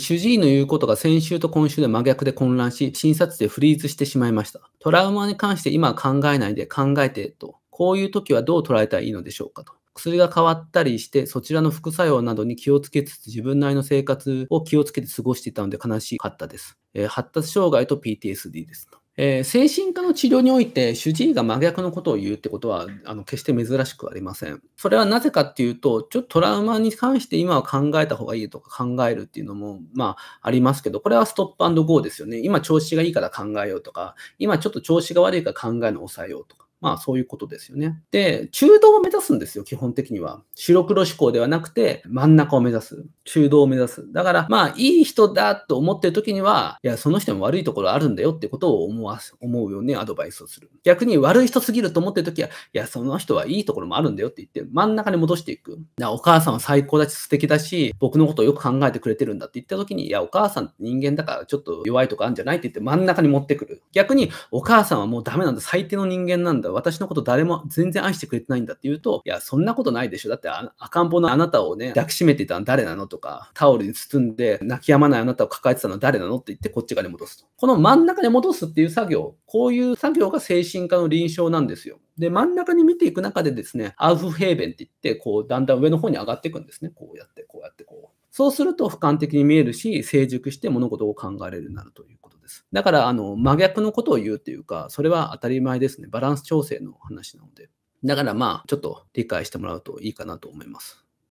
主治医の言うことが先週と今週で真逆で混乱し、診察でフリーズしてしまいました。トラウマに関して今は考えないで考えてと、こういう時はどう捉えたらいいのでしょうかと。薬が変わったりして、そちらの副作用などに気をつけつつ、自分なりの生活を気をつけて過ごしていたので悲しかったです。えー、発達障害と PTSD ですと。えー、精神科の治療において主治医が真逆のことを言うってことはあの決して珍しくありません。それはなぜかっていうと、ちょっとトラウマに関して今は考えた方がいいとか考えるっていうのも、まあ、ありますけど、これはストップゴーですよね。今調子がいいから考えようとか、今ちょっと調子が悪いから考えるの抑えようとか。まあそういうことですよね。で、中道を目指すんですよ、基本的には。白黒思考ではなくて、真ん中を目指す。中道を目指す。だから、まあいい人だと思ってる時には、いや、その人も悪いところあるんだよってことを思わす、思うようにアドバイスをする。逆に悪い人すぎると思ってる時は、いや、その人はいいところもあるんだよって言って、真ん中に戻していく。お母さんは最高だし素敵だし、僕のことをよく考えてくれてるんだって言った時に、いや、お母さんって人間だからちょっと弱いとかあるんじゃないって言って真ん中に持ってくる。逆に、お母さんはもうダメなんだ、最低の人間なんだ。私のこと誰も全然愛してくれてないんだって言うと、いや、そんなことないでしょ。だって赤ん坊のあなたをね、抱きしめていたの誰なのとか、タオルに包んで泣き止まないあなたを抱えてたの誰なのって言ってこっち側に戻すと。この真ん中に戻すっていう作業、こういう作業が精神科の臨床なんですよ。で、真ん中に見ていく中でですね、アウフヘーベンって言って、こう、だんだん上の方に上がっていくんですね。こうやって、こうやって、こう。そうすると俯瞰的に見えるし、成熟して物事を考えれるようになるということです。だから、あの、真逆のことを言うというか、それは当たり前ですね。バランス調整の話なので。だからまあ、ちょっと理解してもらうといいかなと思います。